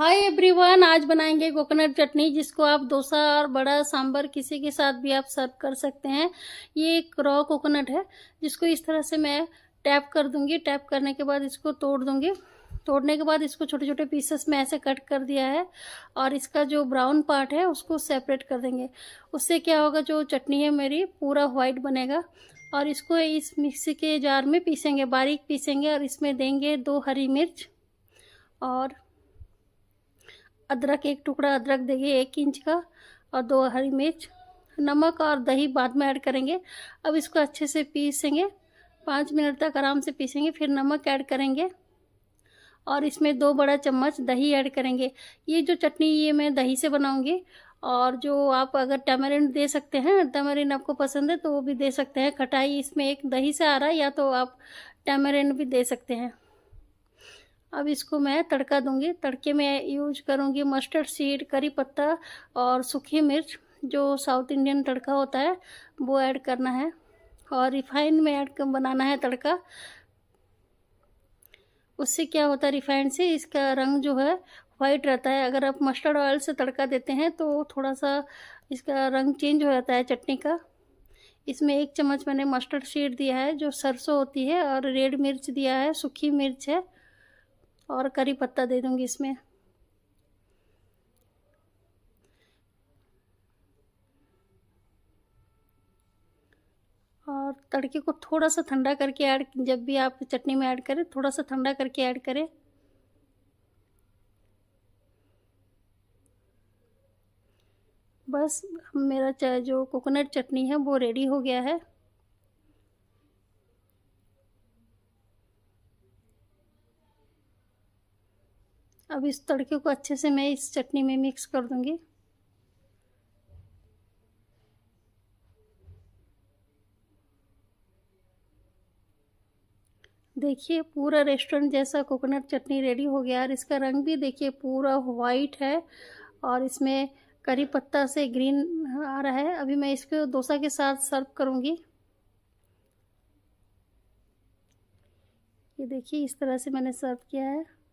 hi everyone आज बनाएंगे coconut चटनी जिसको आप डोसा और बड़ा सांबर किसी के साथ भी आप सर्व कर सकते हैं ये एक रॉ कोकोनट है जिसको इस तरह से मैं टैप कर दूंगी टैप करने के बाद इसको तोड़ दूंगी तोड़ने के बाद इसको छोटे छोटे पीसेस में ऐसे कट कर दिया है और इसका जो ब्राउन पार्ट है उसको सेपरेट कर देंगे उससे क्या होगा जो चटनी है मेरी पूरा वाइट बनेगा और इसको इस मिक्सी के जार में पीसेंगे बारीक पीसेंगे और इसमें देंगे दो हरी मिर्च और अदरक एक टुकड़ा अदरक देंगे एक इंच का और दो हरी मिर्च नमक और दही बाद में ऐड करेंगे अब इसको अच्छे से पीसेंगे पाँच मिनट तक आराम से पीसेंगे फिर नमक ऐड करेंगे और इसमें दो बड़ा चम्मच दही ऐड करेंगे ये जो चटनी ये मैं दही से बनाऊंगी और जो आप अगर टमारिन दे सकते हैं टमारिन आपको पसंद है तो वो भी दे सकते हैं खटाई इसमें एक दही से आ रहा है या तो आप टमारिन भी दे सकते हैं अब इसको मैं तड़का दूंगी तड़के में यूज करूंगी मस्टर्ड सीड करी पत्ता और सूखी मिर्च जो साउथ इंडियन तड़का होता है वो ऐड करना है और रिफाइंड में ऐड बनाना है तड़का उससे क्या होता है रिफाइंड से इसका रंग जो है वाइट रहता है अगर आप मस्टर्ड ऑयल से तड़का देते हैं तो थोड़ा सा इसका रंग चेंज हो जाता है चटनी का इसमें एक चम्मच मैंने मस्टर्ड सीड दिया है जो सरसों होती है और रेड मिर्च दिया है सूखी मिर्च है और करी पत्ता दे दूँगी इसमें और तड़के को थोड़ा सा ठंडा करके ऐड जब भी आप चटनी में ऐड करें थोड़ा सा ठंडा करके ऐड करें बस मेरा जो कोकोनट चटनी है वो रेडी हो गया है अब इस तड़के को अच्छे से मैं इस चटनी में मिक्स कर दूंगी देखिए पूरा रेस्टोरेंट जैसा कोकोनट चटनी रेडी हो गया और इसका रंग भी देखिए पूरा वाइट है और इसमें करी पत्ता से ग्रीन आ रहा है अभी मैं इसको डोसा के साथ सर्व करूँगी ये देखिए इस तरह से मैंने सर्व किया है